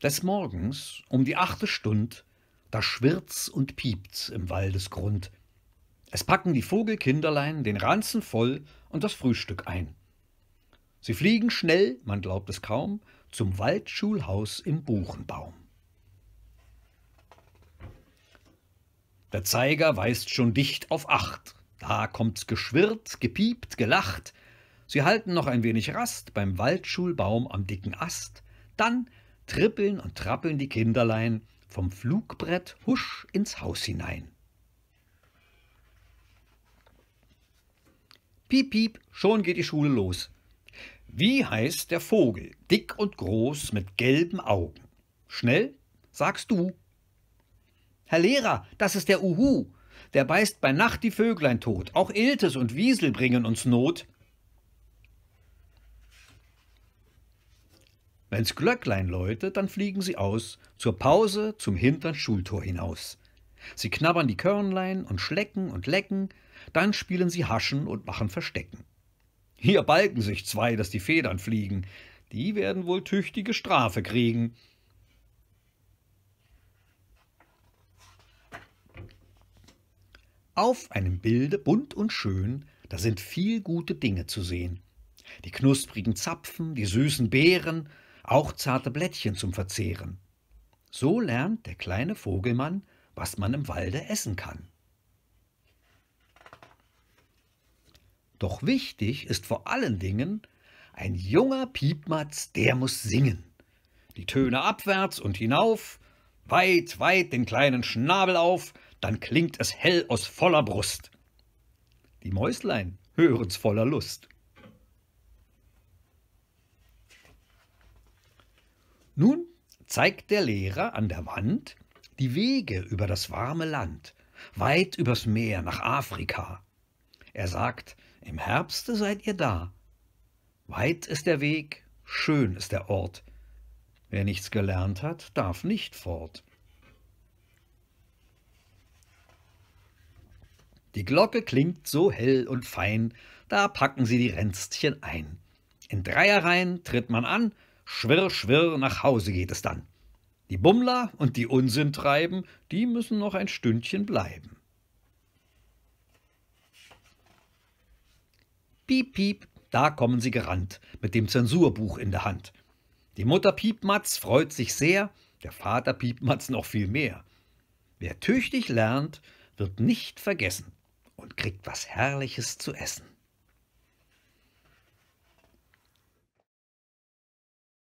Des Morgens um die achte Stund, da schwirrt's und piept's im Waldesgrund. Es packen die Vogelkinderlein den Ranzen voll und das Frühstück ein. Sie fliegen schnell, man glaubt es kaum, zum Waldschulhaus im Buchenbaum. Der Zeiger weist schon dicht auf acht. Da kommt's geschwirrt, gepiept, gelacht. Sie halten noch ein wenig Rast beim Waldschulbaum am dicken Ast. Dann trippeln und trappeln die Kinderlein vom Flugbrett husch ins Haus hinein. Piep, piep, schon geht die Schule los. Wie heißt der Vogel, dick und groß mit gelben Augen? Schnell, sagst du. Herr Lehrer, das ist der Uhu. Der beißt bei Nacht die Vöglein tot. Auch Iltes und Wiesel bringen uns Not. Wenn's Glöcklein läutet, dann fliegen sie aus, zur Pause zum hintern Schultor hinaus. Sie knabbern die Körnlein und schlecken und lecken, dann spielen sie Haschen und machen Verstecken. Hier balken sich zwei, dass die Federn fliegen, die werden wohl tüchtige Strafe kriegen. Auf einem Bilde bunt und schön, da sind viel gute Dinge zu sehen. Die knusprigen Zapfen, die süßen Beeren, auch zarte Blättchen zum Verzehren. So lernt der kleine Vogelmann, was man im Walde essen kann. Doch wichtig ist vor allen Dingen, ein junger Piepmatz, der muss singen. Die Töne abwärts und hinauf, weit, weit den kleinen Schnabel auf, dann klingt es hell aus voller Brust. Die Mäuslein hören's voller Lust. Nun zeigt der Lehrer an der Wand die Wege über das warme Land, weit übers Meer nach Afrika. Er sagt, im Herbste seid ihr da. Weit ist der Weg, schön ist der Ort. Wer nichts gelernt hat, darf nicht fort. Die Glocke klingt so hell und fein, da packen sie die Ränzchen ein. In Dreierreihen tritt man an, Schwirr, schwirr, nach Hause geht es dann. Die Bummler und die Unsinn treiben, die müssen noch ein Stündchen bleiben. Piep, piep, da kommen sie gerannt, mit dem Zensurbuch in der Hand. Die Mutter Piepmatz freut sich sehr, der Vater Piepmatz noch viel mehr. Wer tüchtig lernt, wird nicht vergessen und kriegt was Herrliches zu essen.